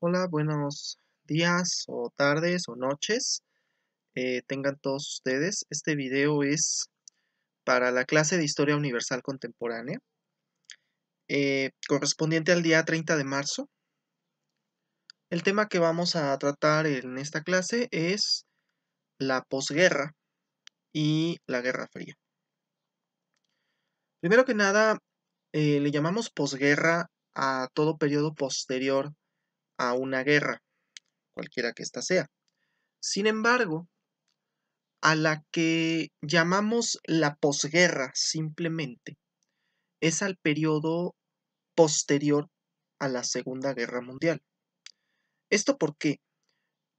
Hola, buenos días o tardes o noches. Eh, tengan todos ustedes. Este video es para la clase de Historia Universal Contemporánea, eh, correspondiente al día 30 de marzo. El tema que vamos a tratar en esta clase es la posguerra y la Guerra Fría. Primero que nada, eh, le llamamos posguerra a todo periodo posterior a una guerra, cualquiera que ésta sea. Sin embargo, a la que llamamos la posguerra simplemente, es al periodo posterior a la Segunda Guerra Mundial. ¿Esto por qué?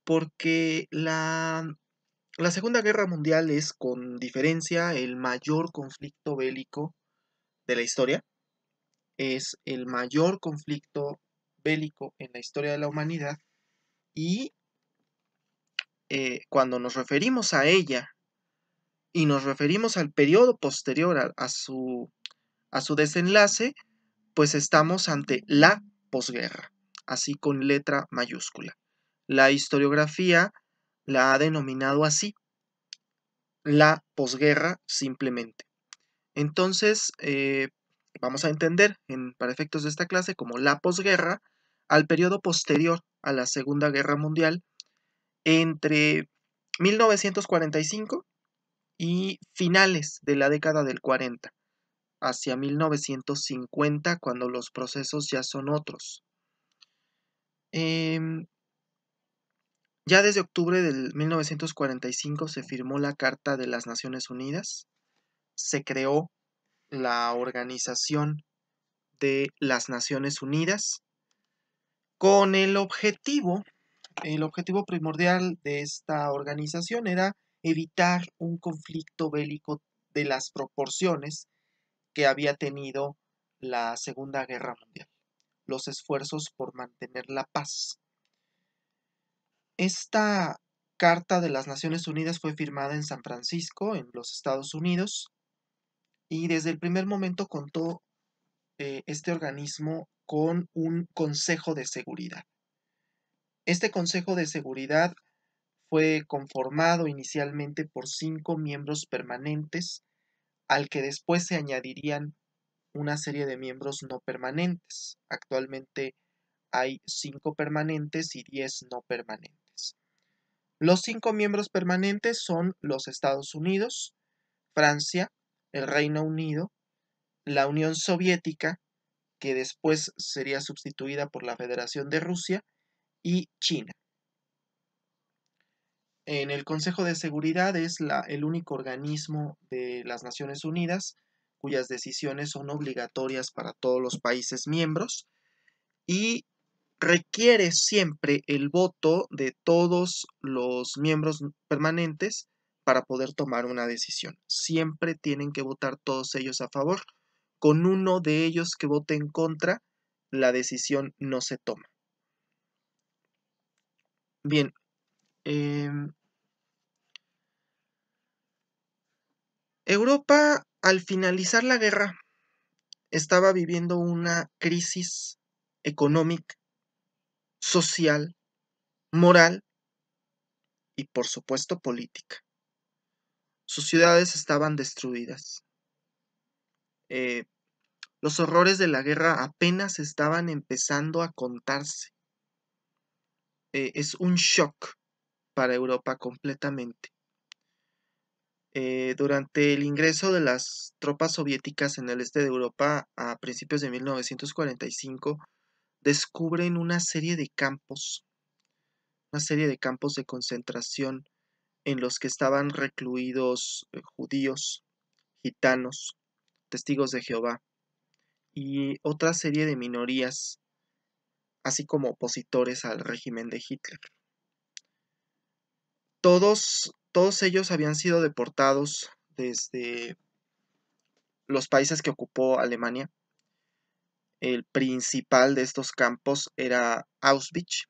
Porque la, la Segunda Guerra Mundial es, con diferencia, el mayor conflicto bélico de la historia. Es el mayor conflicto en la historia de la humanidad y eh, cuando nos referimos a ella y nos referimos al periodo posterior a, su, a su desenlace, pues estamos ante la posguerra, así con letra mayúscula. La historiografía la ha denominado así, la posguerra simplemente. Entonces, eh, vamos a entender en, para efectos de esta clase como la posguerra al periodo posterior a la Segunda Guerra Mundial entre 1945 y finales de la década del 40, hacia 1950, cuando los procesos ya son otros. Em, ya desde octubre de 1945 se firmó la Carta de las Naciones Unidas, se creó la Organización de las Naciones Unidas con el objetivo, el objetivo primordial de esta organización era evitar un conflicto bélico de las proporciones que había tenido la Segunda Guerra Mundial, los esfuerzos por mantener la paz. Esta Carta de las Naciones Unidas fue firmada en San Francisco, en los Estados Unidos, y desde el primer momento contó eh, este organismo con un Consejo de Seguridad. Este Consejo de Seguridad fue conformado inicialmente por cinco miembros permanentes, al que después se añadirían una serie de miembros no permanentes. Actualmente hay cinco permanentes y diez no permanentes. Los cinco miembros permanentes son los Estados Unidos, Francia, el Reino Unido, la Unión Soviética, que después sería sustituida por la Federación de Rusia, y China. En el Consejo de Seguridad es el único organismo de las Naciones Unidas cuyas decisiones son obligatorias para todos los países miembros y requiere siempre el voto de todos los miembros permanentes para poder tomar una decisión. Siempre tienen que votar todos ellos a favor con uno de ellos que vote en contra, la decisión no se toma. Bien. Em, Europa, al finalizar la guerra, estaba viviendo una crisis económica, social, moral y, por supuesto, política. Sus ciudades estaban destruidas. Eh, los horrores de la guerra apenas estaban empezando a contarse. Eh, es un shock para Europa completamente. Eh, durante el ingreso de las tropas soviéticas en el este de Europa a principios de 1945, descubren una serie de campos, una serie de campos de concentración en los que estaban recluidos judíos, gitanos, testigos de Jehová, y otra serie de minorías, así como opositores al régimen de Hitler. Todos, todos ellos habían sido deportados desde los países que ocupó Alemania. El principal de estos campos era Auschwitz,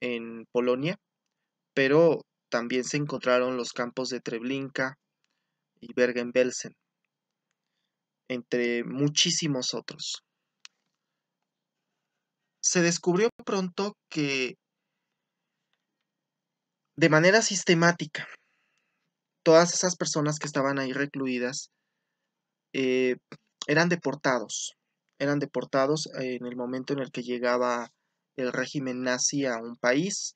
en Polonia, pero también se encontraron los campos de Treblinka y Bergen-Belsen entre muchísimos otros. Se descubrió pronto que de manera sistemática todas esas personas que estaban ahí recluidas eh, eran deportados, eran deportados en el momento en el que llegaba el régimen nazi a un país,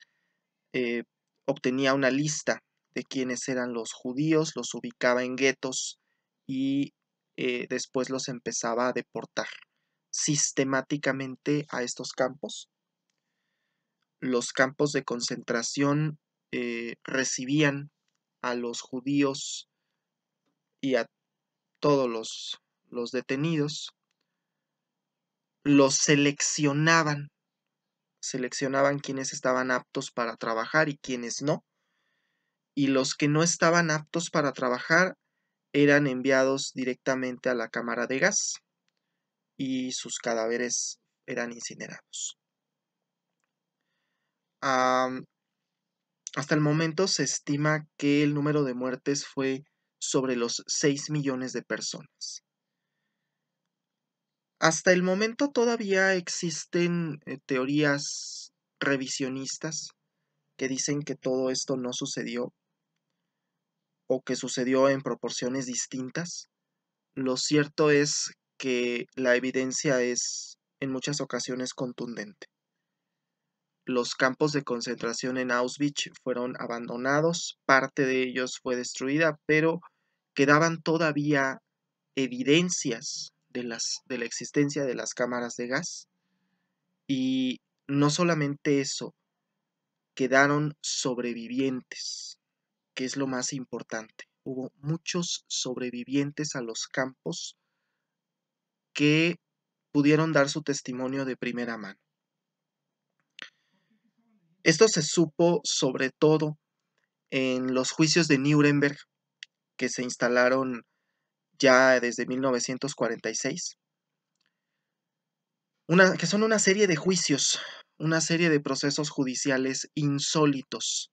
eh, obtenía una lista de quiénes eran los judíos, los ubicaba en guetos y eh, después los empezaba a deportar sistemáticamente a estos campos. Los campos de concentración eh, recibían a los judíos y a todos los, los detenidos, los seleccionaban, seleccionaban quienes estaban aptos para trabajar y quienes no, y los que no estaban aptos para trabajar eran enviados directamente a la cámara de gas y sus cadáveres eran incinerados. hasta el momento se estima que el número de muertes fue sobre los 6 millones de personas. Hasta el momento todavía existen eh, teorías revisionistas que dicen que todo esto no sucedió que sucedió en proporciones distintas. Lo cierto es que la evidencia es en muchas ocasiones contundente. Los campos de concentración en Auschwitz fueron abandonados, parte de ellos fue destruida, pero quedaban todavía evidencias de, de la existencia de las cámaras de gas. Y no solamente eso, quedaron sobrevivientes que es lo más importante. Hubo muchos sobrevivientes a los campos que pudieron dar su testimonio de primera mano. Esto se supo sobre todo en los juicios de Nuremberg que se instalaron ya desde 1946, que son una serie de juicios, una serie de procesos judiciales insólitos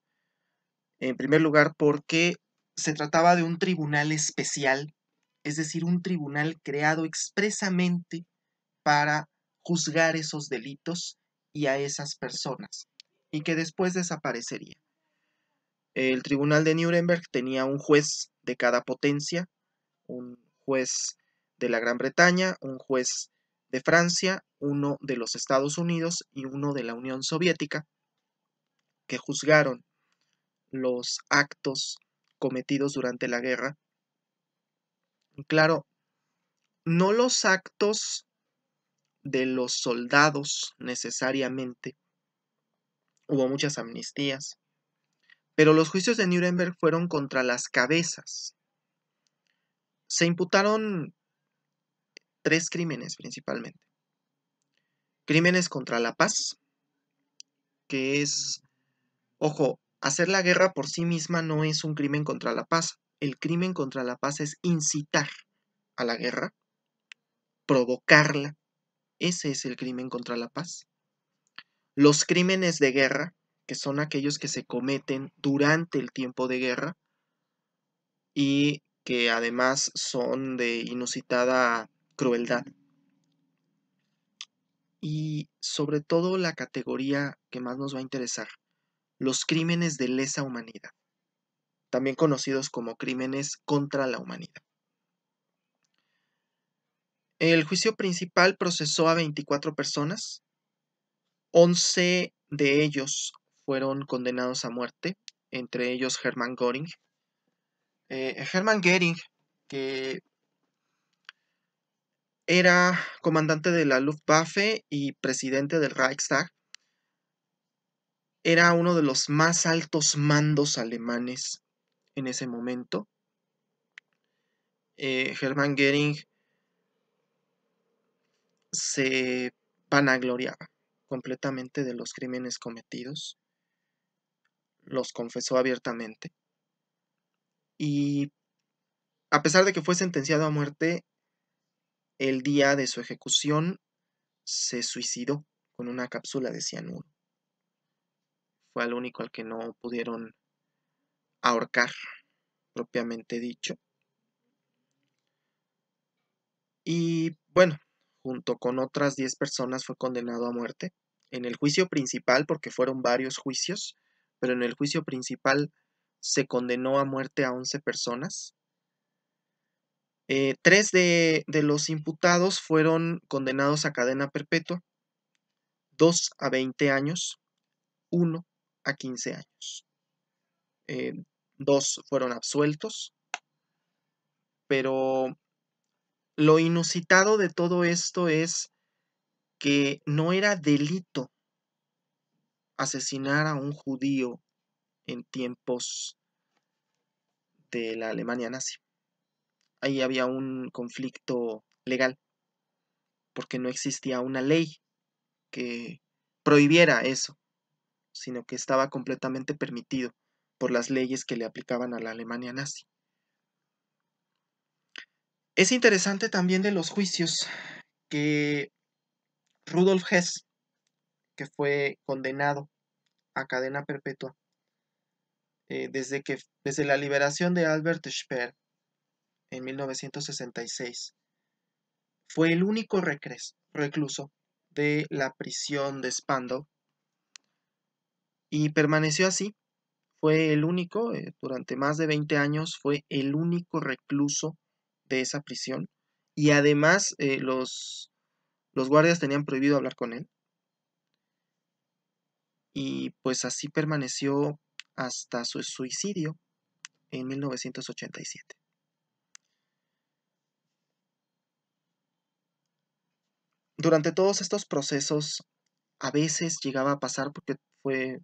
en primer lugar, porque se trataba de un tribunal especial, es decir, un tribunal creado expresamente para juzgar esos delitos y a esas personas, y que después desaparecería. El tribunal de Nuremberg tenía un juez de cada potencia, un juez de la Gran Bretaña, un juez de Francia, uno de los Estados Unidos y uno de la Unión Soviética, que juzgaron los actos cometidos durante la guerra. Claro, no los actos de los soldados necesariamente. Hubo muchas amnistías. Pero los juicios de Nuremberg fueron contra las cabezas. Se imputaron tres crímenes principalmente. Crímenes contra la paz, que es, ojo, Hacer la guerra por sí misma no es un crimen contra la paz. El crimen contra la paz es incitar a la guerra, provocarla. Ese es el crimen contra la paz. Los crímenes de guerra, que son aquellos que se cometen durante el tiempo de guerra y que además son de inusitada crueldad. Y sobre todo la categoría que más nos va a interesar, los crímenes de lesa humanidad, también conocidos como crímenes contra la humanidad. El juicio principal procesó a 24 personas, 11 de ellos fueron condenados a muerte, entre ellos Hermann Göring. Hermann eh, Göring, que era comandante de la Luftwaffe y presidente del Reichstag, era uno de los más altos mandos alemanes en ese momento. Eh, Hermann Goering se vanagloriaba completamente de los crímenes cometidos, los confesó abiertamente y a pesar de que fue sentenciado a muerte, el día de su ejecución se suicidó con una cápsula de cianuro fue el único al que no pudieron ahorcar, propiamente dicho. Y bueno, junto con otras 10 personas fue condenado a muerte. En el juicio principal, porque fueron varios juicios, pero en el juicio principal se condenó a muerte a 11 personas. Eh, tres de, de los imputados fueron condenados a cadena perpetua, dos a 20 años, uno 15 años. Eh, dos fueron absueltos, pero lo inusitado de todo esto es que no era delito asesinar a un judío en tiempos de la Alemania nazi. Ahí había un conflicto legal, porque no existía una ley que prohibiera eso sino que estaba completamente permitido por las leyes que le aplicaban a la Alemania nazi. Es interesante también de los juicios que Rudolf Hess, que fue condenado a cadena perpetua eh, desde, que, desde la liberación de Albert Speer en 1966, fue el único recluso de la prisión de Spandau y permaneció así. Fue el único, eh, durante más de 20 años, fue el único recluso de esa prisión. Y además eh, los, los guardias tenían prohibido hablar con él. Y pues así permaneció hasta su suicidio en 1987. Durante todos estos procesos, a veces llegaba a pasar, porque fue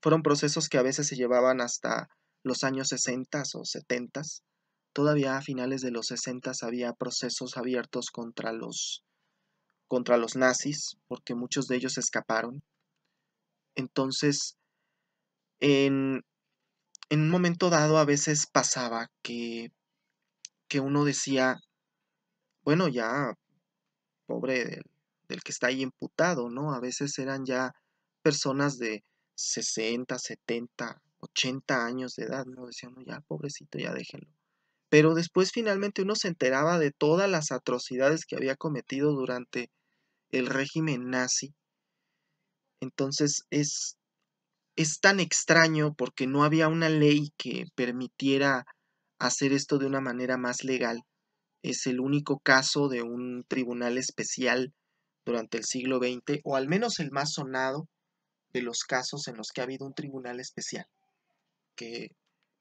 fueron procesos que a veces se llevaban hasta los años 60 o 70. Todavía a finales de los 60 había procesos abiertos contra los, contra los nazis, porque muchos de ellos escaparon. Entonces, en, en un momento dado a veces pasaba que, que uno decía, bueno, ya, pobre del, del que está ahí imputado, ¿no? A veces eran ya personas de, 60, 70, 80 años de edad, ¿no? Decía ya, pobrecito, ya déjenlo. Pero después finalmente uno se enteraba de todas las atrocidades que había cometido durante el régimen nazi. Entonces es, es tan extraño porque no había una ley que permitiera hacer esto de una manera más legal. Es el único caso de un tribunal especial durante el siglo XX, o al menos el más sonado, de los casos en los que ha habido un tribunal especial, que,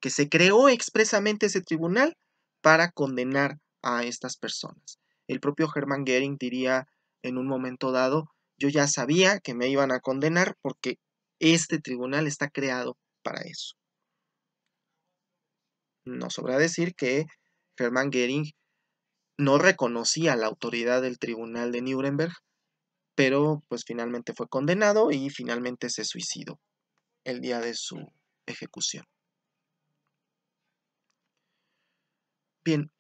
se creó expresamente ese tribunal para condenar a estas personas. El propio Germán Goering diría en un momento dado, yo ya sabía que me iban a condenar porque este tribunal está creado para eso. No sobra decir que Germán Goering no reconocía la autoridad del tribunal de Nuremberg pero pues finalmente fue condenado y finalmente se suicidó el día de su ejecución. Bien,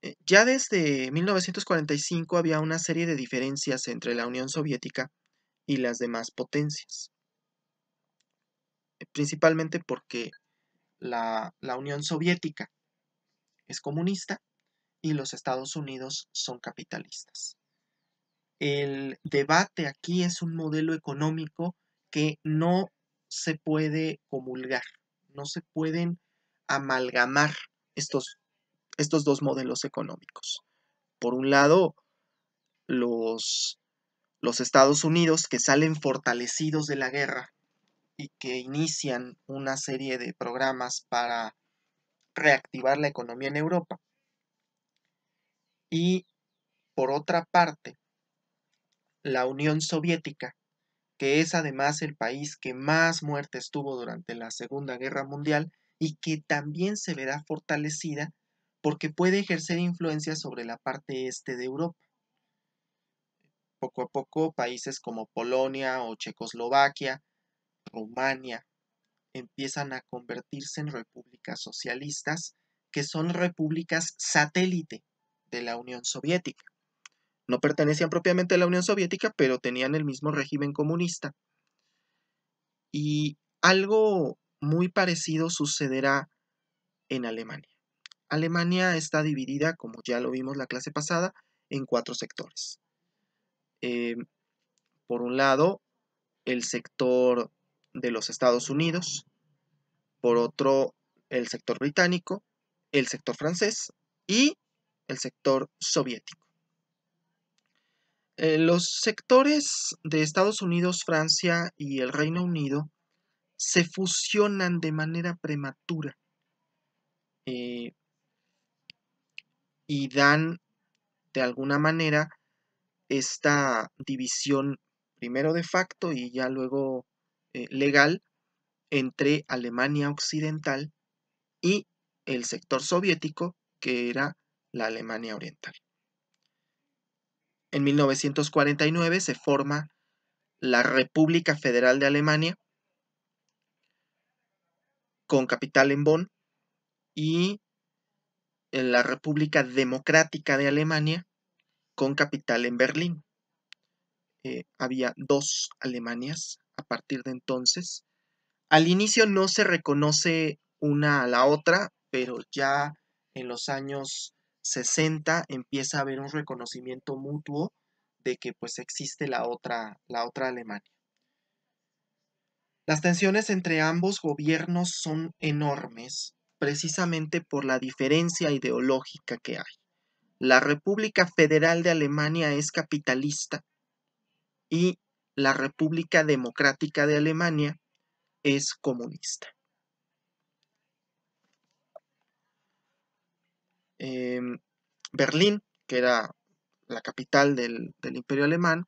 eh, ya desde 1945 había una serie de diferencias entre la Unión Soviética y las demás potencias, principalmente porque la, la Unión Soviética es comunista y los Estados Unidos son capitalistas. El debate aquí es un modelo económico que no se puede comulgar, no se pueden amalgamar estos, estos dos modelos económicos. Por un lado, los, los Estados Unidos que salen fortalecidos de la guerra y que inician una serie de programas para reactivar la economía en Europa. Y por otra parte, la Unión Soviética, que es además el país que más muertes tuvo durante la Segunda Guerra Mundial y que también se verá fortalecida porque puede ejercer influencia sobre la parte este de Europa. Poco a poco, países como Polonia o Checoslovaquia, Rumania, empiezan a convertirse en repúblicas socialistas, que son repúblicas satélite de la Unión Soviética. No pertenecían propiamente a la Unión Soviética, pero tenían el mismo régimen comunista. Y algo muy parecido sucederá en Alemania. Alemania está dividida, como ya lo vimos la clase pasada, en cuatro sectores. Eh, por un lado, el sector de los Estados Unidos, por otro, el sector británico, el sector francés y el sector soviético. Eh, los sectores de Estados Unidos, Francia y el Reino Unido se fusionan de manera prematura eh, y dan de alguna manera esta división primero de facto y ya luego eh, legal entre Alemania Occidental y el sector soviético que era la Alemania Oriental. En 1949 se forma la República Federal de Alemania con capital en Bonn y la República Democrática de Alemania con capital en Berlín. Eh, había dos Alemanias a partir de entonces. Al inicio no se reconoce una a la otra, pero ya en los años 60 empieza a haber un reconocimiento mutuo de que pues existe la otra, la otra Alemania. Las tensiones entre ambos gobiernos son enormes precisamente por la diferencia ideológica que hay. La República Federal de Alemania es capitalista y la República Democrática de Alemania es comunista. Em, Berlín, que era la capital del, imperio alemán,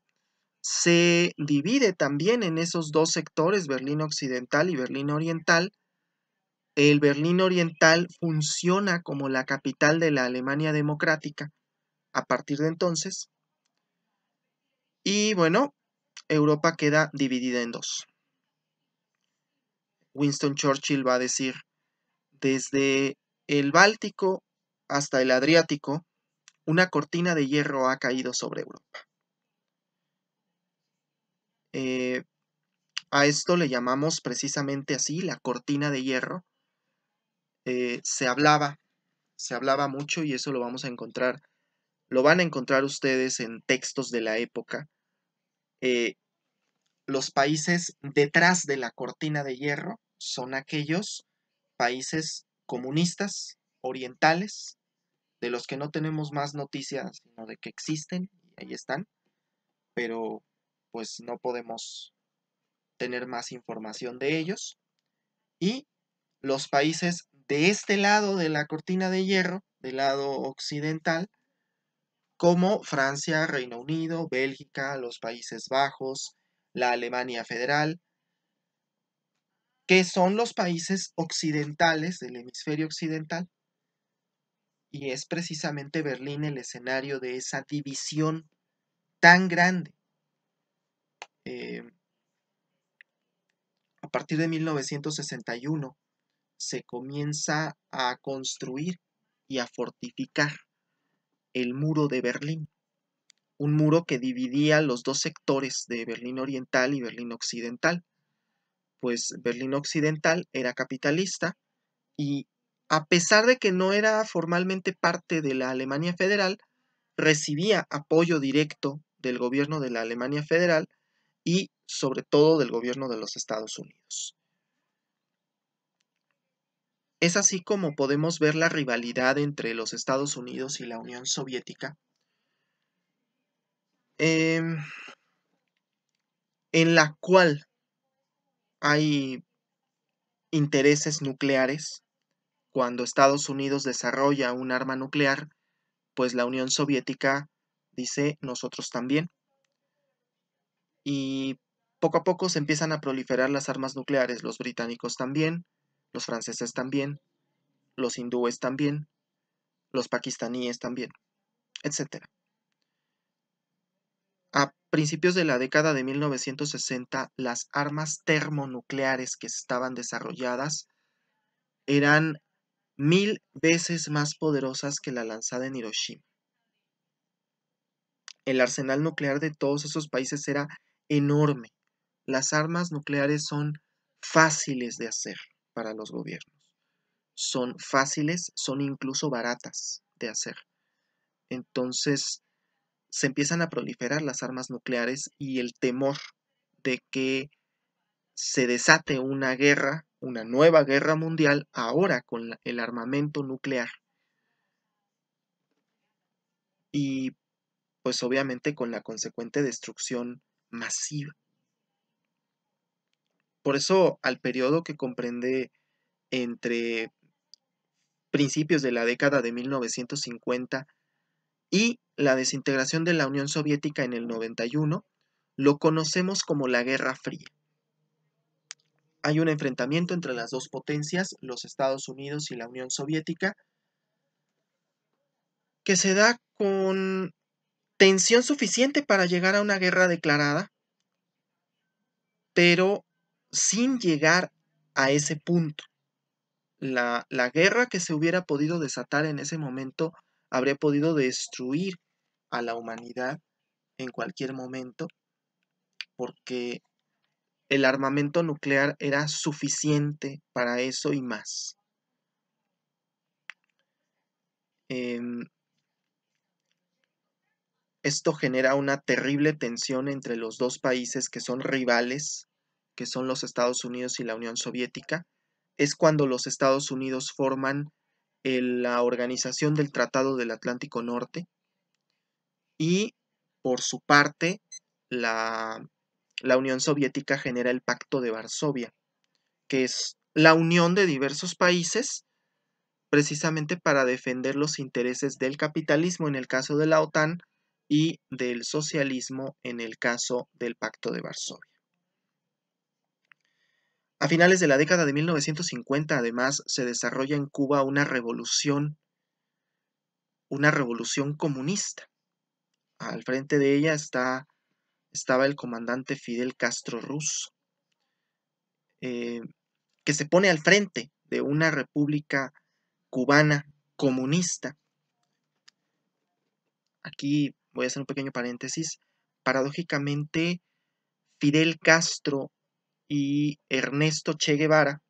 se divide también en esos dos sectores, Berlín Occidental y Berlín Oriental. El Berlín Oriental funciona como la capital de la Alemania democrática a partir de entonces. Y bueno, Europa queda dividida en dos. Winston Churchill va a decir, desde el Báltico hasta el Adriático, una cortina de hierro ha caído sobre Europa. Eh, a esto le llamamos precisamente así la cortina de hierro. Eh, se hablaba, se hablaba mucho y eso lo vamos a encontrar, lo van a encontrar ustedes en textos de la época. Eh, los países detrás de la cortina de hierro son aquellos países comunistas, orientales, de los que no tenemos más noticias, sino de que existen y ahí están, pero pues no podemos tener más información de ellos. Y los países de este lado de la cortina de hierro, del lado occidental, como Francia, Reino Unido, Bélgica, los Países Bajos, la Alemania Federal, que son los países occidentales del hemisferio occidental, y es precisamente Berlín el escenario de esa división tan grande. Em, a partir de 1961 se comienza a construir y a fortificar el muro de Berlín, un muro que dividía los dos sectores de Berlín Oriental y Berlín Occidental, pues Berlín Occidental era capitalista y a pesar de que no era formalmente parte de la Alemania Federal, recibía apoyo directo del gobierno de la Alemania Federal y sobre todo del gobierno de los Estados Unidos. Es así como podemos ver la rivalidad entre los Estados Unidos y la Unión Soviética. Em, en la cual hay intereses nucleares cuando Estados Unidos desarrolla un arma nuclear, pues la Unión Soviética dice nosotros también. Y poco a poco se empiezan a proliferar las armas nucleares, los británicos también, los franceses también, los hindúes también, los pakistaníes también, etc. A principios de la década de 1960, las armas termonucleares que estaban desarrolladas eran mil veces más poderosas que la lanzada en Hiroshima. El arsenal nuclear de todos esos países era enorme. Las armas nucleares son fáciles de hacer para los gobiernos. Son fáciles, son incluso baratas de hacer. Entonces, se empiezan a proliferar las armas nucleares y el temor de que se desate una guerra una nueva guerra mundial ahora con el armamento nuclear. Y pues obviamente con la consecuente destrucción masiva. Por eso al periodo que comprende entre principios de la década de 1950 y la desintegración de la Unión Soviética en el 91, lo conocemos como la Guerra Fría hay un enfrentamiento entre las dos potencias, los Estados Unidos y la Unión Soviética, que se da con tensión suficiente para llegar a una guerra declarada, pero sin llegar a ese punto. La, guerra que se hubiera podido desatar en ese momento habría podido destruir a la humanidad en cualquier momento, porque el armamento nuclear era suficiente para eso y más. Em, esto genera una terrible tensión entre los dos países que son rivales, que son los Estados Unidos y la Unión Soviética. Es cuando los Estados Unidos forman la organización del Tratado del Atlántico Norte y, por su parte, la la Unión Soviética genera el Pacto de Varsovia, que es la unión de diversos países precisamente para defender los intereses del capitalismo en el caso de la OTAN y del socialismo en el caso del Pacto de Varsovia. A finales de la década de 1950, además, se desarrolla en Cuba una revolución, una revolución comunista. Al frente de ella está estaba el comandante Fidel Castro Ruz, eh, que se pone al frente de una república cubana comunista. Aquí voy a hacer un pequeño paréntesis. Paradójicamente, Fidel Castro y Ernesto Che Guevara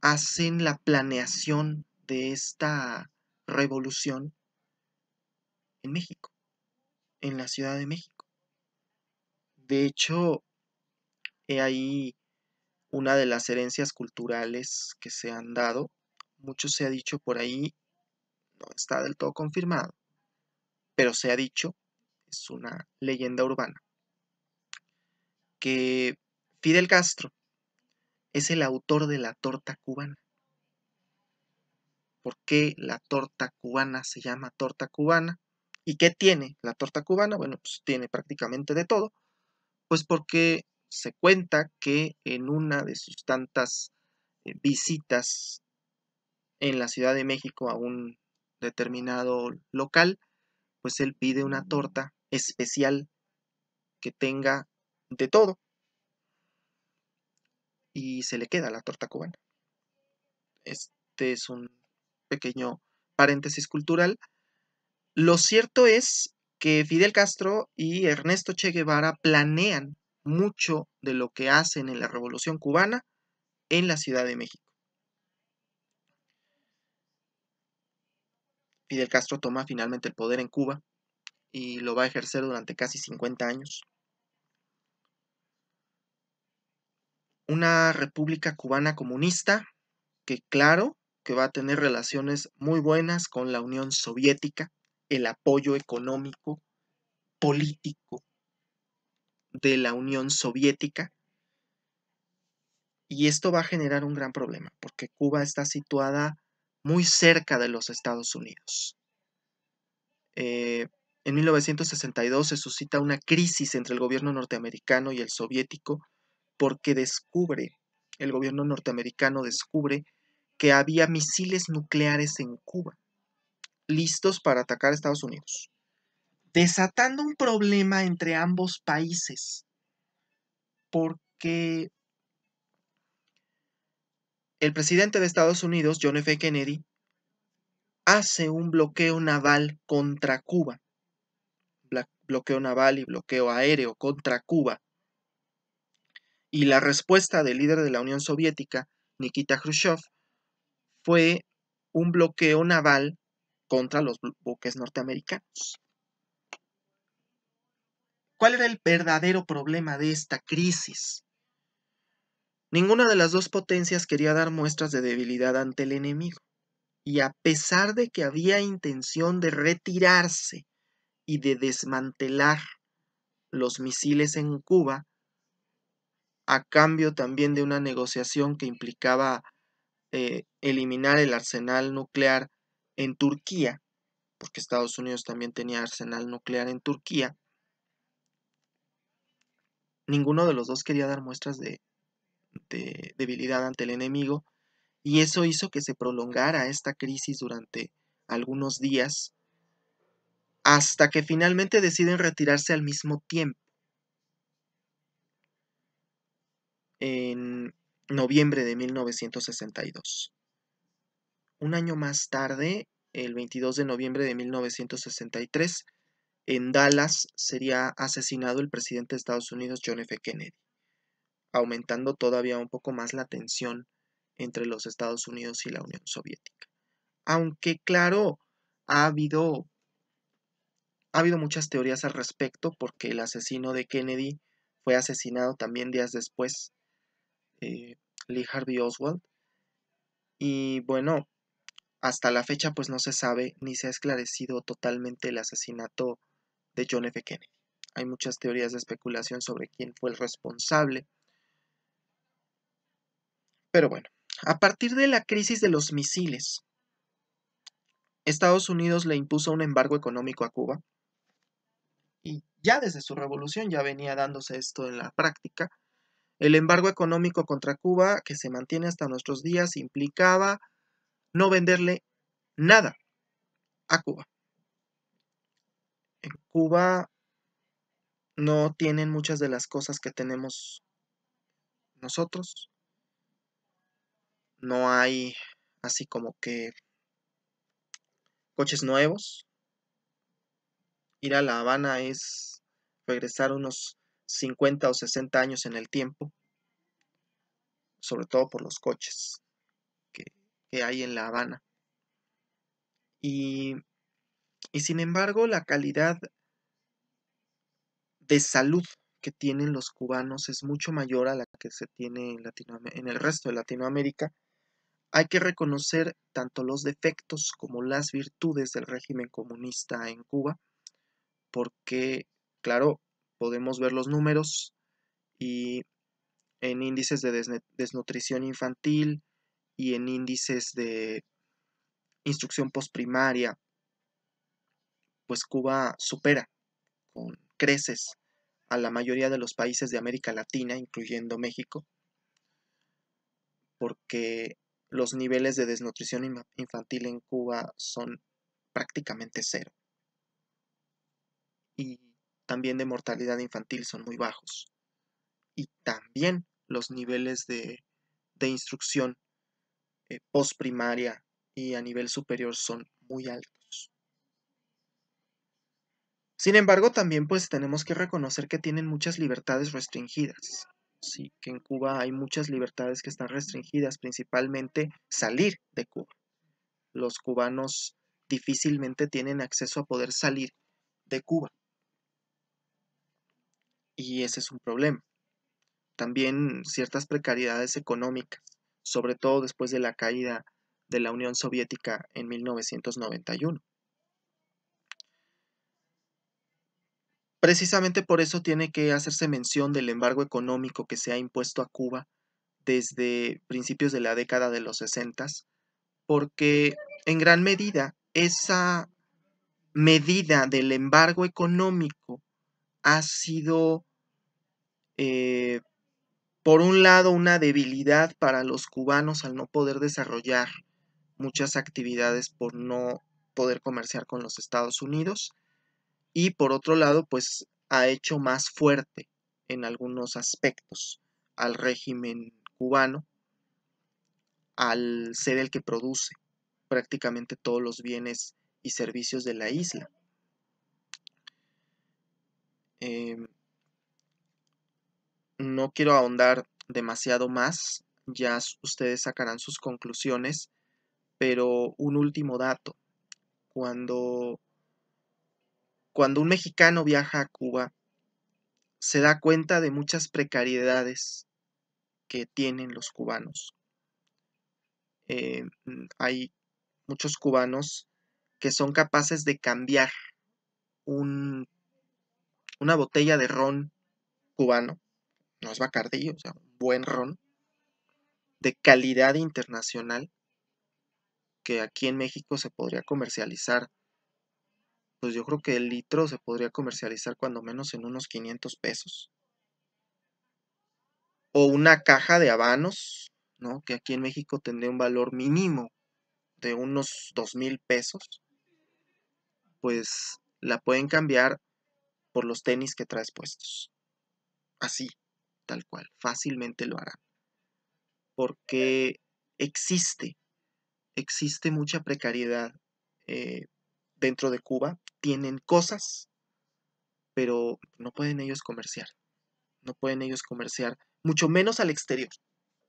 hacen la planeación de esta revolución en México, en la Ciudad de México. De hecho, he ahí una de las herencias culturales que se han dado. Mucho se ha dicho por ahí, no está del todo confirmado, pero se ha dicho, es una leyenda urbana, que Fidel Castro es el autor de la torta cubana. ¿Por qué la torta cubana se llama torta cubana? ¿Y qué tiene la torta cubana? Bueno, pues tiene prácticamente de todo, pues porque se cuenta que en una de sus tantas eh, visitas en la Ciudad de México a un determinado local, pues él pide una torta especial que tenga de todo. Y se le queda la torta cubana. Este es un pequeño paréntesis cultural. Lo cierto es que Fidel Castro y Ernesto Che Guevara planean mucho de lo que hacen en la Revolución cubana en la Ciudad de México. Fidel Castro toma finalmente el poder en Cuba y lo va a ejercer durante casi 50 años. Una república cubana comunista que claro que va a tener relaciones muy buenas con la Unión Soviética, el apoyo económico, político de la Unión Soviética. Y esto va a generar un gran problema, porque Cuba está situada muy cerca de los Estados Unidos. Eh, en 1962 se suscita una crisis entre el gobierno norteamericano y el soviético porque descubre, el gobierno norteamericano descubre que había misiles nucleares en Cuba listos para atacar a Estados Unidos, desatando un problema entre ambos países, porque el presidente de Estados Unidos, John F. Kennedy, hace un bloqueo naval contra Cuba, bloqueo naval y bloqueo aéreo contra Cuba, y la respuesta del líder de la Unión Soviética, Nikita Khrushchev, fue un bloqueo naval contra los buques norteamericanos. ¿Cuál era el verdadero problema de esta crisis? Ninguna de las dos potencias quería dar muestras de debilidad ante el enemigo, y a pesar de que había intención de retirarse y de desmantelar los misiles en Cuba, a cambio también de una negociación que implicaba eh, eliminar el arsenal nuclear en Turquía, porque Estados Unidos también tenía arsenal nuclear en Turquía, ninguno de los dos quería dar muestras de, debilidad ante el enemigo y eso hizo que se prolongara esta crisis durante algunos días hasta que finalmente deciden retirarse al mismo tiempo. En noviembre de 1962. Un año más tarde, el 22 de noviembre de 1963, en Dallas sería asesinado el presidente de Estados Unidos, John F. Kennedy, aumentando todavía un poco más la tensión entre los Estados Unidos y la Unión Soviética. Aunque claro, ha habido, ha habido muchas teorías al respecto porque el asesino de Kennedy fue asesinado también días después, eh, Lee Harvey Oswald. Y bueno, hasta la fecha pues no se sabe ni se ha esclarecido totalmente el asesinato de John F. Kennedy. Hay muchas teorías de especulación sobre quién fue el responsable. Pero bueno, a partir de la crisis de los misiles, Estados Unidos le impuso un embargo económico a Cuba. Y ya desde su revolución ya venía dándose esto en la práctica. El embargo económico contra Cuba, que se mantiene hasta nuestros días, implicaba no venderle nada a Cuba. En Cuba no tienen muchas de las cosas que tenemos nosotros. No hay así como que coches nuevos. Ir a La Habana es regresar unos 50 o 60 años en el tiempo, sobre todo por los coches que hay en La Habana. Y, sin embargo, la calidad de salud que tienen los cubanos es mucho mayor a la que se tiene en, en, el resto de Latinoamérica, hay que reconocer tanto los defectos como las virtudes del régimen comunista en Cuba, porque, claro, podemos ver los números y en índices de desnutrición infantil, y en índices de instrucción postprimaria, pues Cuba supera con creces a la mayoría de los países de América Latina, incluyendo México, porque los niveles de desnutrición infantil en Cuba son prácticamente cero. Y también de mortalidad infantil son muy bajos. Y también los niveles de, de instrucción post eh, postprimaria y a nivel superior son muy altos. Sin embargo, también pues tenemos que reconocer que tienen muchas libertades restringidas. Sí, que en Cuba hay muchas libertades que están restringidas, principalmente salir de Cuba. Los cubanos difícilmente tienen acceso a poder salir de Cuba. Y ese es un problema. También ciertas precariedades económicas sobre todo después de la caída de la Unión Soviética en 1991. Precisamente por eso tiene que hacerse mención del embargo económico que se ha impuesto a Cuba desde principios de la década de los 60, porque en gran medida esa medida del embargo económico ha sido eh, por un lado, una debilidad para los cubanos al no poder desarrollar muchas actividades por no poder comerciar con los Estados Unidos y por otro lado, pues ha hecho más fuerte en algunos aspectos al régimen cubano al ser el que produce prácticamente todos los bienes y servicios de la isla. Em, no quiero ahondar demasiado más, ya ustedes sacarán sus conclusiones, pero un último dato. Cuando, cuando un mexicano viaja a Cuba, se da cuenta de muchas precariedades que tienen los cubanos. Eh, mm, hay muchos cubanos que son capaces de cambiar una botella de ron cubano no es Bacardillo, o sea, un buen ron de calidad internacional que aquí en México se podría comercializar. Pues yo creo que el litro se podría comercializar cuando menos en unos 500 pesos. O una caja de habanos, ¿no? Que aquí en México tendría un valor mínimo de unos 2 mil pesos. Pues la pueden cambiar por los tenis que traes puestos. Así, tal cual, fácilmente lo harán. Porque existe, existe mucha precariedad eh, dentro de Cuba, tienen cosas, pero no pueden ellos comerciar, no pueden ellos comerciar, mucho menos al exterior.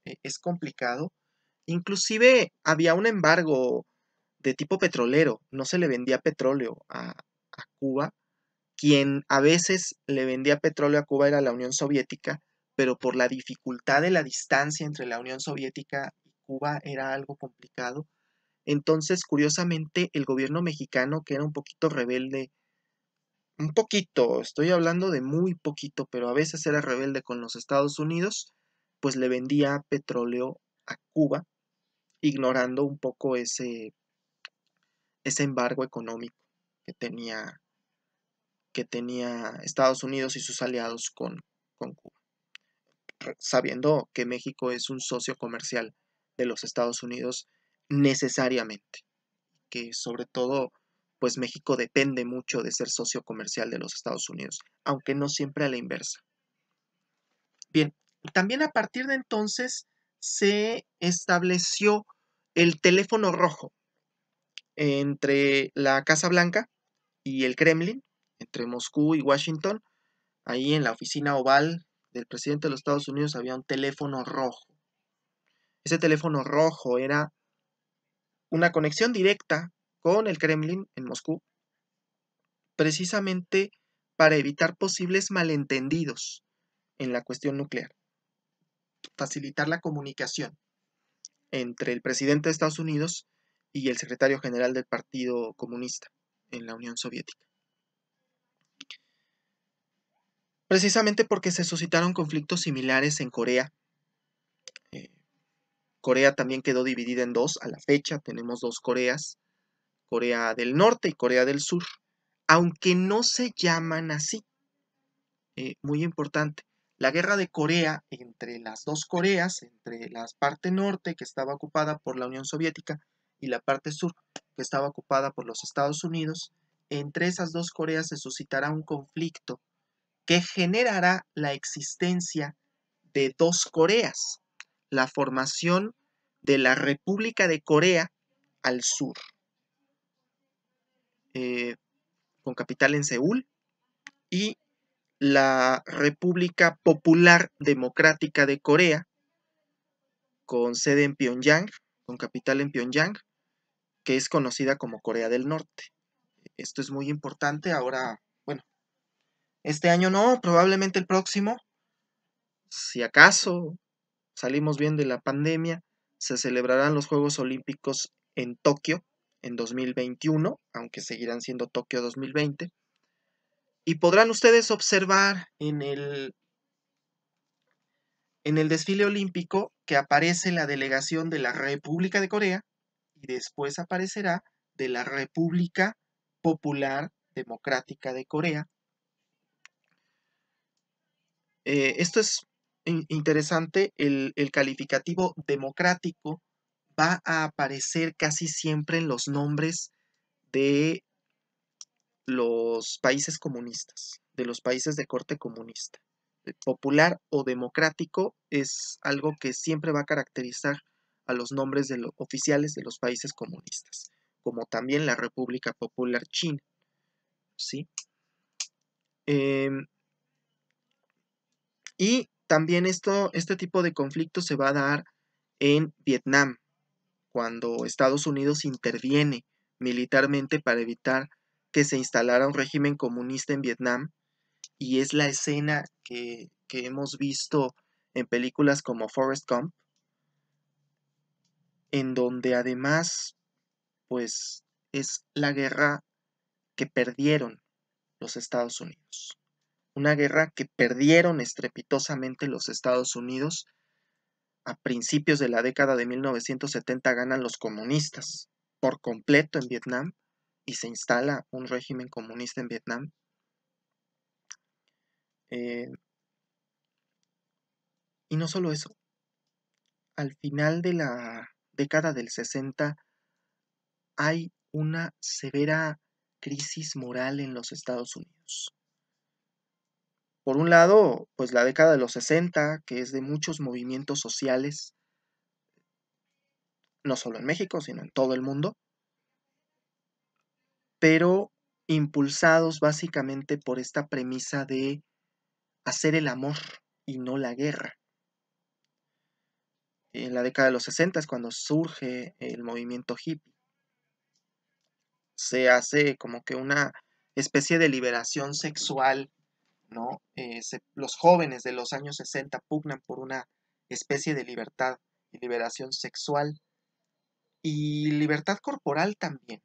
E, es complicado. Inclusive había un embargo de tipo petrolero, no se le vendía petróleo a Cuba. Quien a veces le vendía petróleo a Cuba era la Unión Soviética pero por la dificultad de la distancia entre la Unión Soviética y Cuba era algo complicado. Entonces, curiosamente, el gobierno mexicano, que era un poquito rebelde, un poquito, estoy hablando de muy poquito, pero a veces era rebelde con los Estados Unidos, pues le vendía petróleo a Cuba, ignorando un poco ese, ese embargo económico que tenía, que tenía Estados Unidos y sus aliados con, con Cuba sabiendo que México es un socio comercial de los Estados Unidos necesariamente, que sobre todo pues México depende mucho de ser socio comercial de los Estados Unidos, aunque no siempre a la inversa. Bien, también a partir de entonces se estableció el teléfono rojo entre la Casa Blanca y el Kremlin, entre Moscú y Washington, ahí en la oficina oval el presidente de los Estados Unidos había un teléfono rojo. Ese teléfono rojo era una conexión directa con el Kremlin en Moscú, precisamente para evitar posibles malentendidos en la cuestión nuclear, facilitar la comunicación entre el presidente de Estados Unidos y el secretario general del Partido Comunista en la Unión Soviética. precisamente porque se suscitaron conflictos similares en Corea. Eh, Corea también quedó dividida en dos, a la fecha tenemos dos Coreas, Corea del Norte y Corea del Sur, aunque no se llaman así. Eh, muy importante, la guerra de Corea entre las dos Coreas, entre la parte norte que estaba ocupada por la Unión Soviética y la parte sur que estaba ocupada por los Estados Unidos, entre esas dos Coreas se suscitará un conflicto que generará la existencia de dos Coreas, la formación de la República de Corea al sur, eh, con capital en Seúl, y la República Popular Democrática de Corea, con sede en Pyongyang, con capital en Pyongyang, que es conocida como Corea del Norte. Esto es muy importante, ahora este año no, probablemente el próximo, si acaso salimos bien de la pandemia, se celebrarán los Juegos Olímpicos en Tokio en 2021, aunque seguirán siendo Tokio 2020. Y podrán ustedes observar en el, en el desfile olímpico que aparece la delegación de la República de Corea y después aparecerá de la República Popular Democrática de Corea, eh, esto es interesante, el, calificativo democrático va a aparecer casi siempre en los nombres de los países comunistas, de los países de corte comunista. Eh, popular o democrático es algo que siempre va a caracterizar a los nombres de los oficiales de los países comunistas, como también la República Popular China. ¿sí? Em, y también esto, este tipo de conflicto se va a dar en Vietnam, cuando Estados Unidos interviene militarmente para evitar que se instalara un régimen comunista en Vietnam. Y es la escena que, hemos visto en películas como Forrest Gump, en donde además, pues, es la guerra que perdieron los Estados Unidos una guerra que perdieron estrepitosamente los Estados Unidos. A principios de la década de 1970 ganan los comunistas por completo en Vietnam y se instala un régimen comunista en Vietnam. Eh, y no solo eso, al final de la década del 60 hay una severa crisis moral en los Estados Unidos. Por un lado, pues la década de los 60, que es de muchos movimientos sociales, no solo en México, sino en todo el mundo, pero impulsados básicamente por esta premisa de hacer el amor y no la guerra. En la década de los 60 es cuando surge el movimiento hippie. Se hace como que una especie de liberación sexual eh, los jóvenes de los años 60 pugnan por una especie de libertad y liberación sexual y libertad corporal también,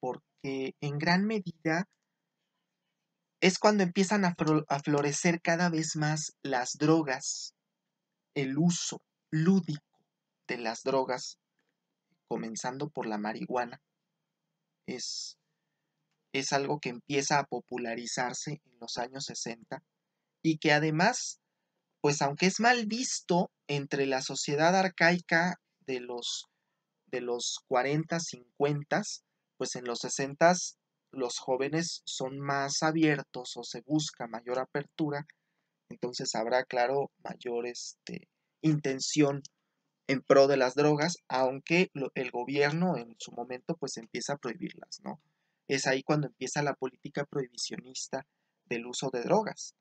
porque en gran medida es cuando empiezan a, a florecer cada vez más las drogas, el uso lúdico de las drogas, comenzando por la marihuana. Es es algo que empieza a popularizarse en los años 60 y que además, pues aunque es mal visto entre la sociedad arcaica de los, de los 40, 50, pues en los 60 los jóvenes son más abiertos o se busca mayor apertura, entonces habrá, claro, mayor este, intención en pro de las drogas, aunque el gobierno en su momento pues empieza a prohibirlas, ¿no? Es ahí cuando empieza la política prohibicionista del uso de drogas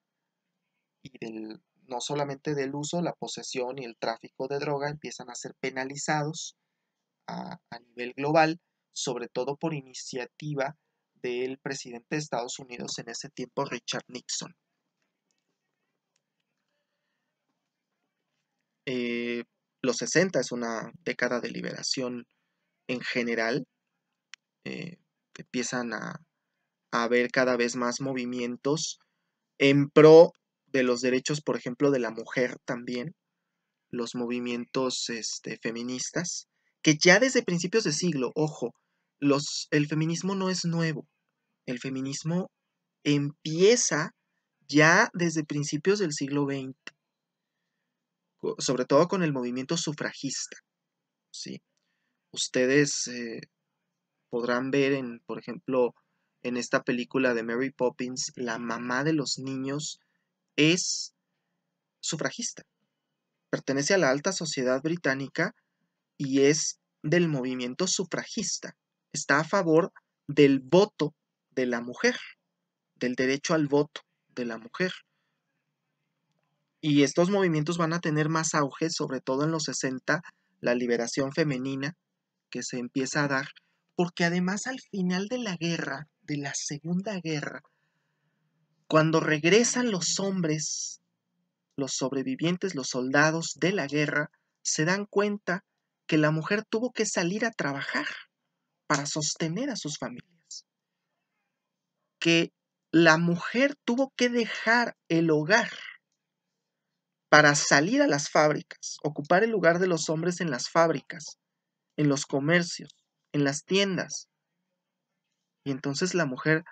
y del, no solamente del uso, la posesión y el tráfico de droga empiezan a ser penalizados a, nivel global, sobre todo por iniciativa del presidente de Estados Unidos en ese tiempo, Richard Nixon. Eh, los 60 es una década de liberación en general. Eh, empiezan a, haber cada vez más movimientos en pro de los derechos, por ejemplo, de la mujer también, los movimientos este, feministas, que ya desde principios de siglo, ojo, los, el feminismo no es nuevo, el feminismo empieza ya desde principios del siglo XX, sobre todo con el movimiento sufragista, ¿sí? Ustedes eh, podrán ver en, por ejemplo, en esta película de Mary Poppins, la mamá de los niños es sufragista. Pertenece a la alta sociedad británica y es del movimiento sufragista. Está a favor del voto de la mujer, del derecho al voto de la mujer. Y estos movimientos van a tener más auge, sobre todo en los 60, la liberación femenina que se empieza a dar porque además al final de la guerra, de la Segunda Guerra, cuando regresan los hombres, los sobrevivientes, los soldados de la guerra, se dan cuenta que la mujer tuvo que salir a trabajar para sostener a sus familias, que la mujer tuvo que dejar el hogar para salir a las fábricas, ocupar el lugar de los hombres en las fábricas, en los comercios, en las tiendas. Y entonces la mujer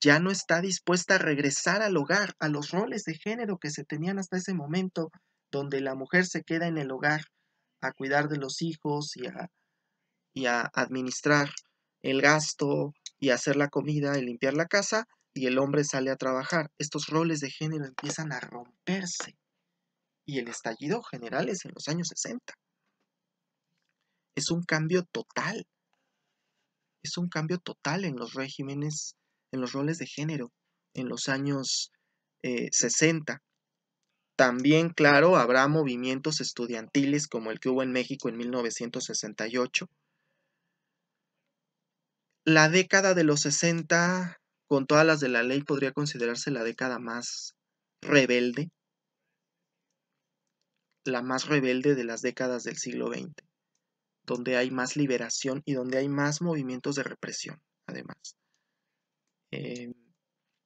ya no está dispuesta a regresar al hogar, a los roles de género que se tenían hasta ese momento, donde la mujer se queda en el hogar a cuidar de los hijos y a, y a administrar el gasto y hacer la comida y limpiar la casa, y el hombre sale a trabajar. Estos roles de género empiezan a romperse. Y el estallido general es en los años 60. Es un cambio total es un cambio total en los regímenes, en los roles de género en los años 60. Eh, También, claro, habrá movimientos estudiantiles como el que hubo en México en 1968. La década de los 60, con todas las de la ley, podría considerarse la década más rebelde, la más rebelde de las décadas del siglo XX donde hay más liberación y donde hay más movimientos de represión, además. Eh,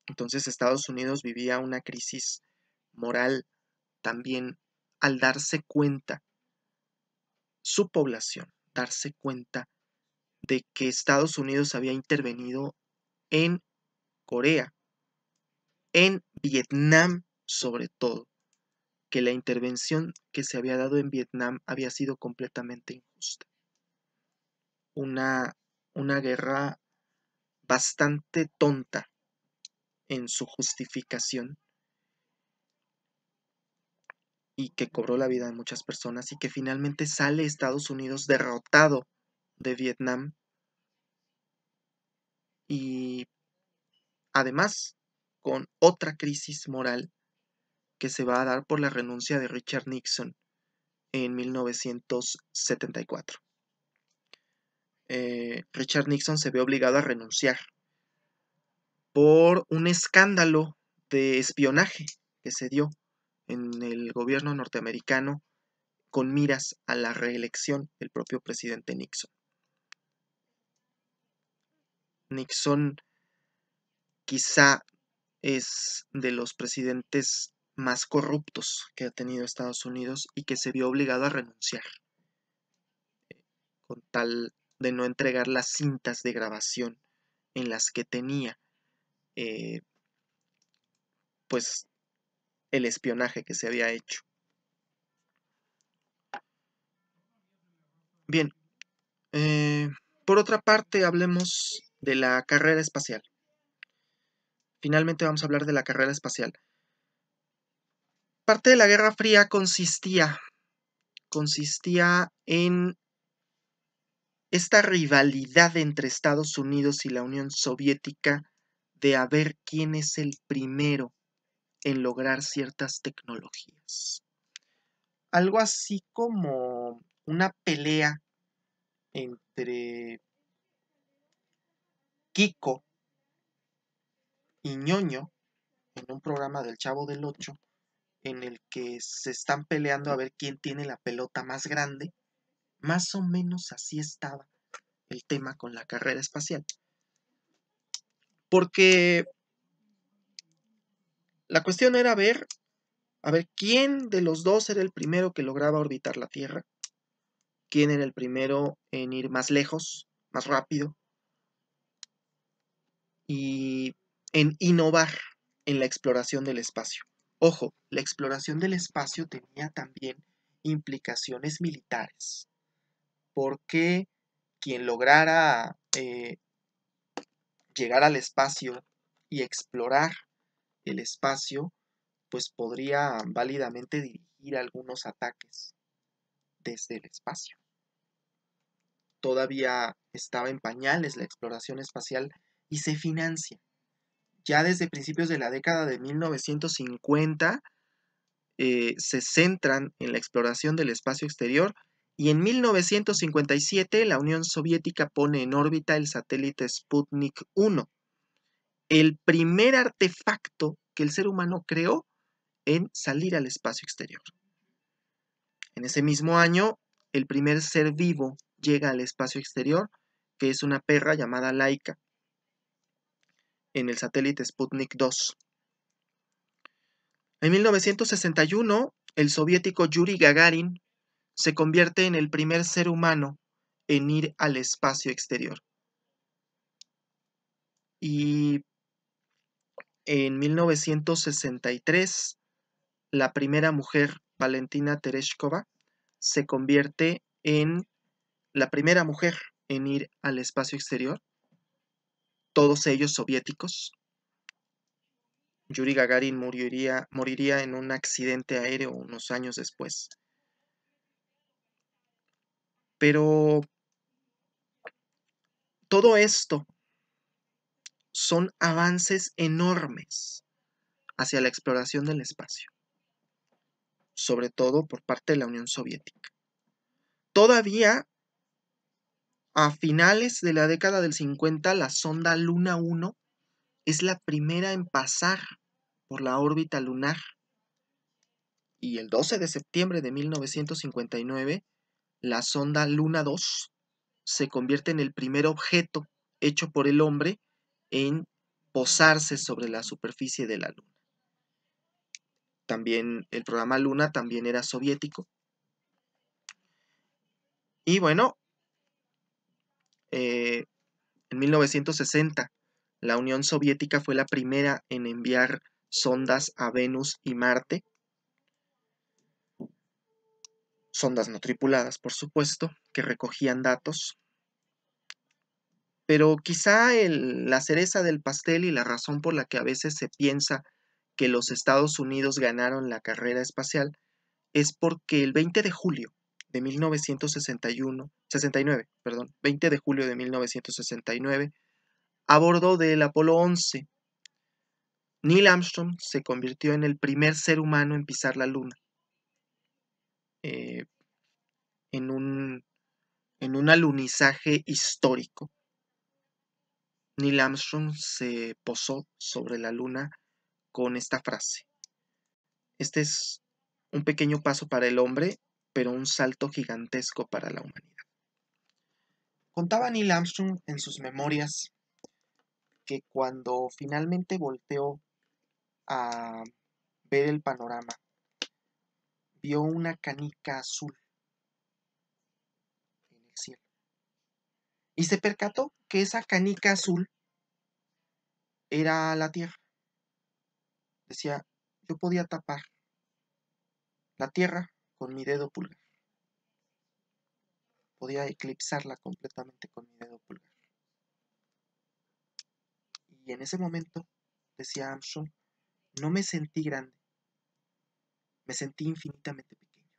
entonces Estados Unidos vivía una crisis moral también al darse cuenta, su población, darse cuenta de que Estados Unidos había intervenido en Corea, en Vietnam sobre todo, que la intervención que se había dado en Vietnam había sido completamente injusta una, guerra bastante tonta en su justificación y que cobró la vida de muchas personas y que finalmente sale Estados Unidos derrotado de Vietnam y además con otra crisis moral que se va a dar por la renuncia de Richard Nixon en 1974. Eh, Richard Nixon se vio obligado a renunciar por un escándalo de espionaje que se dio en el gobierno norteamericano con miras a la reelección del propio presidente Nixon. Nixon quizá es de los presidentes más corruptos que ha tenido Estados Unidos y que se vio obligado a renunciar eh, con tal de no entregar las cintas de grabación en las que tenía eh, pues el espionaje que se había hecho. Bien, eh, por otra parte hablemos de la carrera espacial. Finalmente vamos a hablar de la carrera espacial. Parte de la Guerra Fría consistía, consistía en esta rivalidad entre Estados Unidos y la Unión Soviética de a ver quién es el primero en lograr ciertas tecnologías. Algo así como una pelea entre Kiko y Ñoño en un programa del Chavo del Ocho en el que se están peleando a ver quién tiene la pelota más grande más o menos así estaba el tema con la carrera espacial. Porque la cuestión era ver, a ver, quién de los dos era el primero que lograba orbitar la Tierra, quién era el primero en ir más lejos, más rápido, y en innovar en la exploración del espacio. Ojo, la exploración del espacio tenía también implicaciones militares porque quien lograra eh, llegar al espacio y explorar el espacio, pues podría válidamente dirigir algunos ataques desde el espacio. Todavía estaba en pañales la exploración espacial y se financia. Ya desde principios de la década de 1950 eh, se centran en la exploración del espacio exterior y en 1957 la Unión Soviética pone en órbita el satélite Sputnik 1, el primer artefacto que el ser humano creó en salir al espacio exterior. En ese mismo año, el primer ser vivo llega al espacio exterior, que es una perra llamada Laika, en el satélite Sputnik 2. En 1961, el soviético Yuri Gagarin se convierte en el primer ser humano en ir al espacio exterior. Y en 1963, la primera mujer, Valentina Tereshkova, se convierte en la primera mujer en ir al espacio exterior. Todos ellos soviéticos. Yuri Gagarin moriría, moriría en un accidente aéreo unos años después. Pero todo esto son avances enormes hacia la exploración del espacio, sobre todo por parte de la Unión Soviética. Todavía a finales de la década del 50, la sonda Luna 1 es la primera en pasar por la órbita lunar. Y el 12 de septiembre de 1959 la sonda Luna 2 se convierte en el primer objeto hecho por el hombre en posarse sobre la superficie de la Luna. También el programa Luna también era soviético. Y bueno, eh, en 1960 la Unión Soviética fue la primera en enviar sondas a Venus y Marte sondas no tripuladas, por supuesto, que recogían datos. Pero quizá la cereza del pastel y la razón por la que a veces se piensa que los Estados Unidos ganaron la carrera espacial es porque el 20 de julio de 1961, 69, perdón, 20 de julio de 1969, a bordo del Apolo 11, Neil Armstrong se convirtió en el primer ser humano en pisar la Luna. Eh, en, un, en un alunizaje histórico. Neil Armstrong se posó sobre la luna con esta frase. Este es un pequeño paso para el hombre, pero un salto gigantesco para la humanidad. Contaba Neil Armstrong en sus memorias que cuando finalmente volteó a ver el panorama vio una canica azul en el cielo. Y se percató que esa canica azul era la tierra. Decía, yo podía tapar la tierra con mi dedo pulgar. Podía eclipsarla completamente con mi dedo pulgar. Y en ese momento, decía Armstrong, no me sentí grande, me sentí infinitamente pequeño.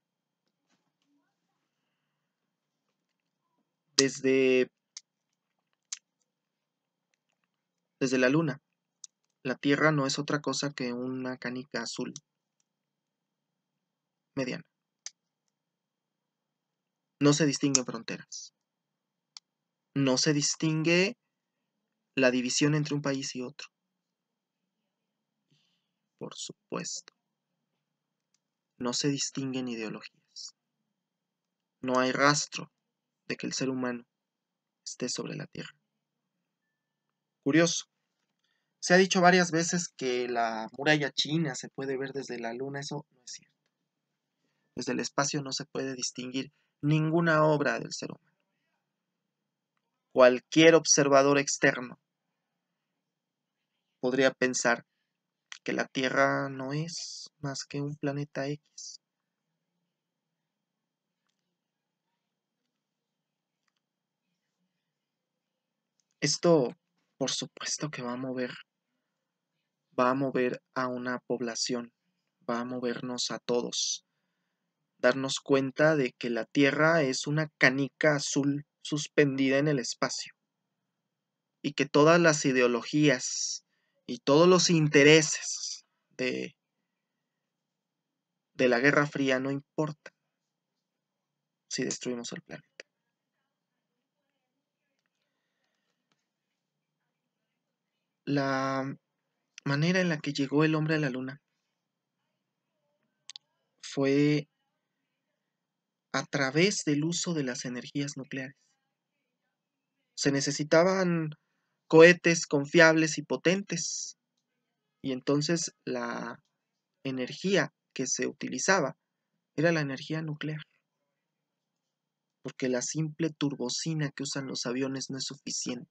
Desde, desde la luna, la Tierra no es otra cosa que una canica azul mediana. No se distinguen fronteras. No se distingue la división entre un país y otro. Por supuesto no se distinguen ideologías. No hay rastro de que el ser humano esté sobre la Tierra. Curioso. Se ha dicho varias veces que la muralla china se puede ver desde la Luna, eso no es cierto. Desde el espacio no se puede distinguir ninguna obra del ser humano. Cualquier observador externo podría pensar que la Tierra no es más que un planeta X. Esto, por supuesto que va a mover, va a mover a una población, va a movernos a todos, darnos cuenta de que la Tierra es una canica azul suspendida en el espacio y que todas las ideologías, y todos los intereses de, de la Guerra Fría no importan si destruimos el planeta. La manera en la que llegó el hombre a la luna fue a través del uso de las energías nucleares. Se necesitaban cohetes confiables y potentes. Y entonces la energía que se utilizaba era la energía nuclear. Porque la simple turbocina que usan los aviones no es suficiente.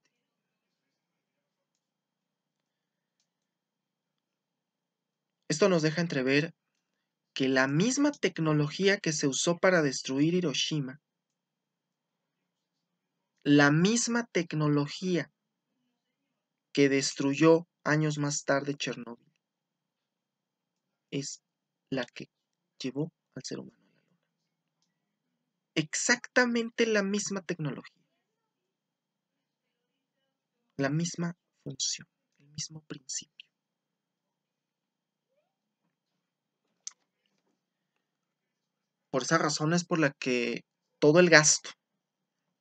Esto nos deja entrever que la misma tecnología que se usó para destruir Hiroshima, la misma tecnología que destruyó años más tarde Chernóbil. Es la que llevó al ser humano a la Luna. Exactamente la misma tecnología, la misma función, el mismo principio. Por esa razón es por la que todo el gasto,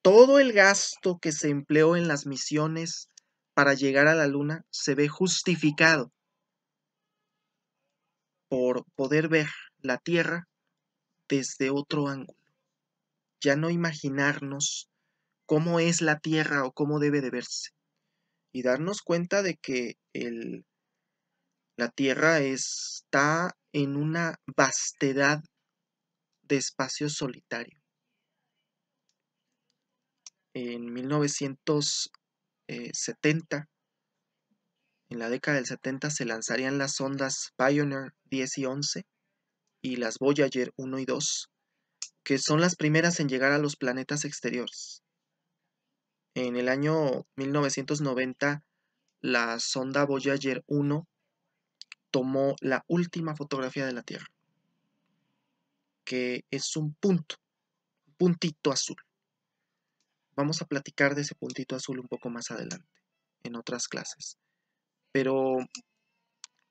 todo el gasto que se empleó en las misiones para llegar a la luna se ve justificado por poder ver la Tierra desde otro ángulo, ya no imaginarnos cómo es la Tierra o cómo debe de verse, y darnos cuenta de que el, la Tierra está en una vastedad de espacio solitario. En 1900 70, eh, en la década del 70 se lanzarían las sondas Pioneer 10 y 11 y las Voyager 1 y 2, que son las primeras en llegar a los planetas exteriores. En el año 1990, la sonda Voyager 1 tomó la última fotografía de la Tierra, que es un punto, un puntito azul. Vamos a platicar de ese puntito azul un poco más adelante, en otras clases. Pero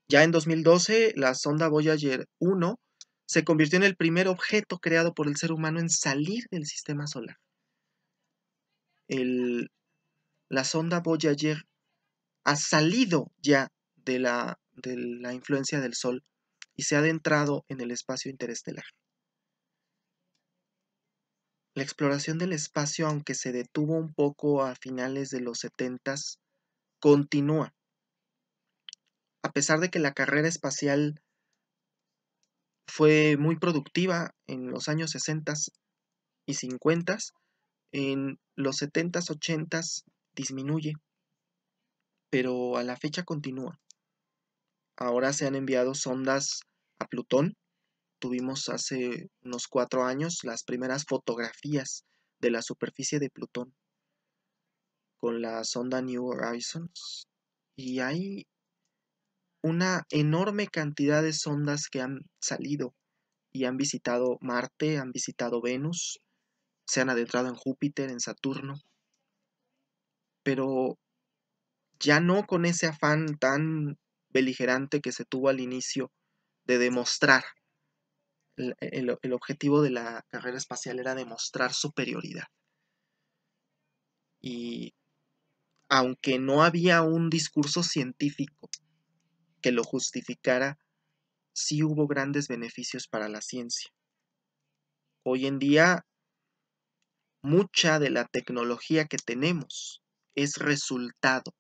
ya en 2012, la sonda Voyager 1 se convirtió en el primer objeto creado por el ser humano en salir del sistema solar. la sonda Voyager ha salido ya de la, de la influencia del Sol y se ha adentrado en el espacio interestelar. La exploración del espacio, aunque se detuvo un poco a finales de los 70, continúa. A pesar de que la carrera espacial fue muy productiva en los años 60 y 50, en los 70, 80 disminuye, pero a la fecha continúa. Ahora se han enviado sondas a Plutón, tuvimos hace unos cuatro años las primeras fotografías de la superficie de Plutón con la sonda New Horizons y hay una enorme cantidad de sondas que han salido y han visitado Marte, han visitado Venus, se han adentrado en Júpiter, en Saturno, pero ya no con ese afán tan beligerante que se tuvo al inicio de demostrar el, objetivo de la carrera espacial era demostrar superioridad. Y aunque no había un discurso científico que lo justificara, sí hubo grandes beneficios para la ciencia. Hoy en día, mucha de la tecnología que tenemos es resultado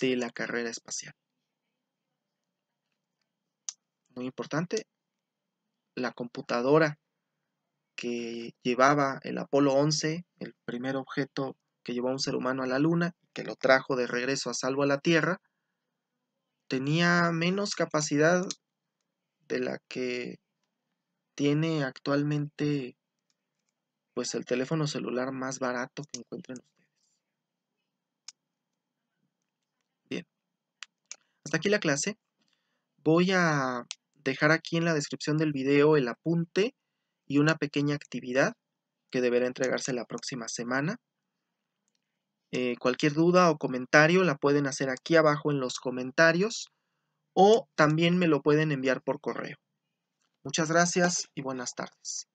de la carrera espacial. Muy importante, la computadora que llevaba el Apolo 11, el primer objeto que llevó a un ser humano a la Luna, que lo trajo de regreso a salvo a la Tierra, tenía menos capacidad de la que tiene actualmente pues el teléfono celular más barato que encuentren ustedes. Bien. Hasta aquí la clase. Voy a dejar aquí en la descripción del video el apunte y una pequeña actividad que deberá entregarse la próxima semana. Eh, cualquier duda o comentario la pueden hacer aquí abajo en los comentarios o también me lo pueden enviar por correo. Muchas gracias y buenas tardes.